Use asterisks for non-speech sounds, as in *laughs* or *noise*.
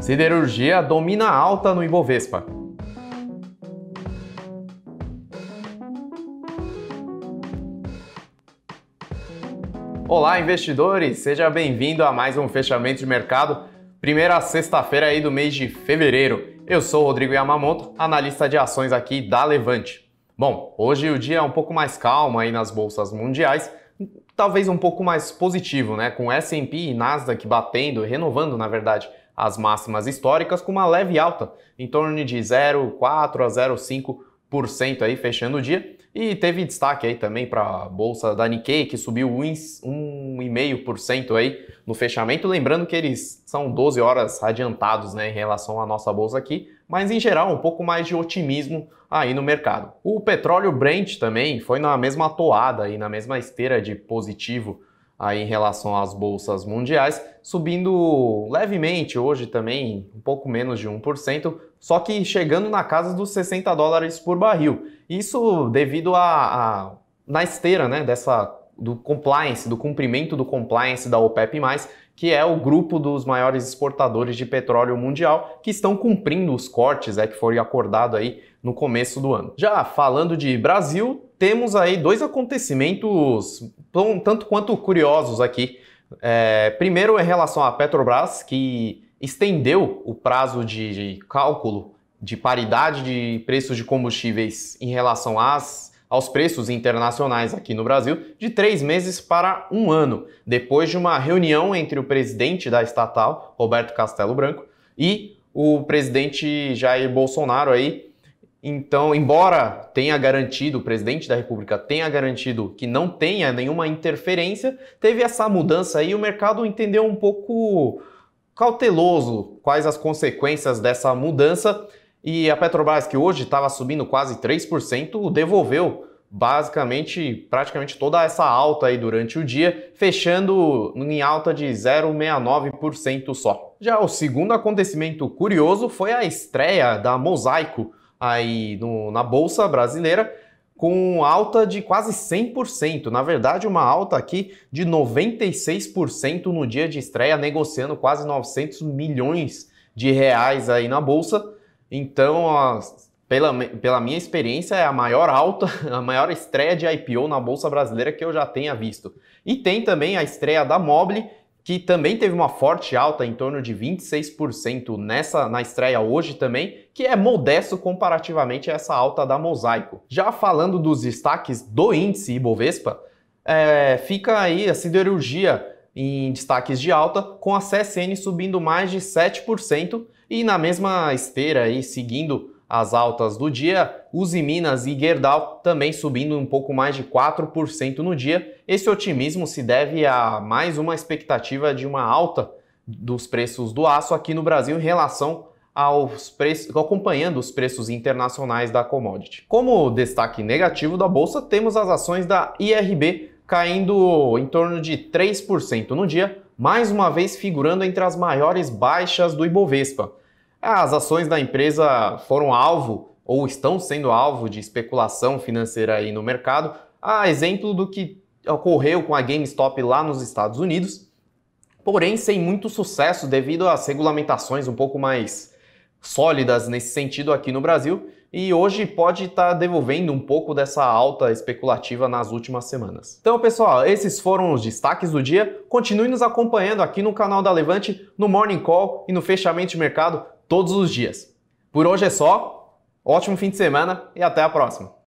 Siderurgia domina alta no Ibovespa. Olá, investidores! Seja bem-vindo a mais um fechamento de mercado, primeira sexta-feira aí do mês de fevereiro. Eu sou Rodrigo Yamamoto, analista de ações aqui da Levante. Bom, hoje o dia é um pouco mais calmo aí nas bolsas mundiais, talvez um pouco mais positivo, né? Com S&P e Nasdaq batendo, renovando, na verdade, as máximas históricas com uma leve alta, em torno de 0,4 a 0,5% aí fechando o dia. E teve destaque aí também para a bolsa da Nikkei, que subiu 1,5% aí no fechamento, lembrando que eles são 12 horas adiantados, né, em relação à nossa bolsa aqui, mas em geral um pouco mais de otimismo aí no mercado. O petróleo Brent também foi na mesma toada aí, na mesma esteira de positivo aí em relação às bolsas mundiais, subindo levemente hoje também, um pouco menos de 1%, só que chegando na casa dos 60 dólares por barril. Isso devido a, a na esteira né, dessa do compliance, do cumprimento do compliance da OPEP+, que é o grupo dos maiores exportadores de petróleo mundial, que estão cumprindo os cortes é, que foram acordado aí no começo do ano. Já falando de Brasil, temos aí dois acontecimentos tanto quanto curiosos aqui. É, primeiro, em relação à Petrobras, que estendeu o prazo de cálculo de paridade de preços de combustíveis em relação às aos preços internacionais aqui no Brasil de três meses para um ano, depois de uma reunião entre o presidente da estatal, Roberto Castelo Branco, e o presidente Jair Bolsonaro aí. Então, embora tenha garantido, o presidente da República tenha garantido que não tenha nenhuma interferência, teve essa mudança aí, o mercado entendeu um pouco cauteloso quais as consequências dessa mudança e a Petrobras, que hoje estava subindo quase 3%, devolveu basicamente praticamente toda essa alta aí durante o dia, fechando em alta de 0,69% só. Já o segundo acontecimento curioso foi a estreia da Mosaico aí no, na bolsa brasileira com alta de quase 100%, na verdade uma alta aqui de 96% no dia de estreia, negociando quase 900 milhões de reais aí na bolsa então, pela, pela minha experiência, é a maior alta, *laughs* a maior estreia de IPO na Bolsa Brasileira que eu já tenha visto. E tem também a estreia da Mobile, que também teve uma forte alta em torno de 26% nessa na estreia hoje também, que é modesto comparativamente a essa alta da Mosaico. Já falando dos destaques do índice Ibovespa, é, fica aí a siderurgia em destaques de alta, com a CSN subindo mais de 7%, e na mesma esteira aí, seguindo as altas do dia, Uzi Minas e Gerdau também subindo um pouco mais de 4% no dia. Esse otimismo se deve a mais uma expectativa de uma alta dos preços do aço aqui no Brasil em relação aos preços, acompanhando os preços internacionais da commodity. Como destaque negativo da bolsa, temos as ações da IRB caindo em torno de 3% no dia, mais uma vez figurando entre as maiores baixas do Ibovespa. Ah, as ações da empresa foram alvo ou estão sendo alvo de especulação financeira aí no mercado, a exemplo do que ocorreu com a GameStop lá nos Estados Unidos, porém sem muito sucesso devido às regulamentações um pouco mais sólidas nesse sentido aqui no Brasil, e hoje pode estar tá devolvendo um pouco dessa alta especulativa nas últimas semanas. Então, pessoal, esses foram os destaques do dia. Continue nos acompanhando aqui no canal da Levante, no Morning Call e no Fechamento de Mercado todos os dias. Por hoje é só, ótimo fim de semana e até a próxima!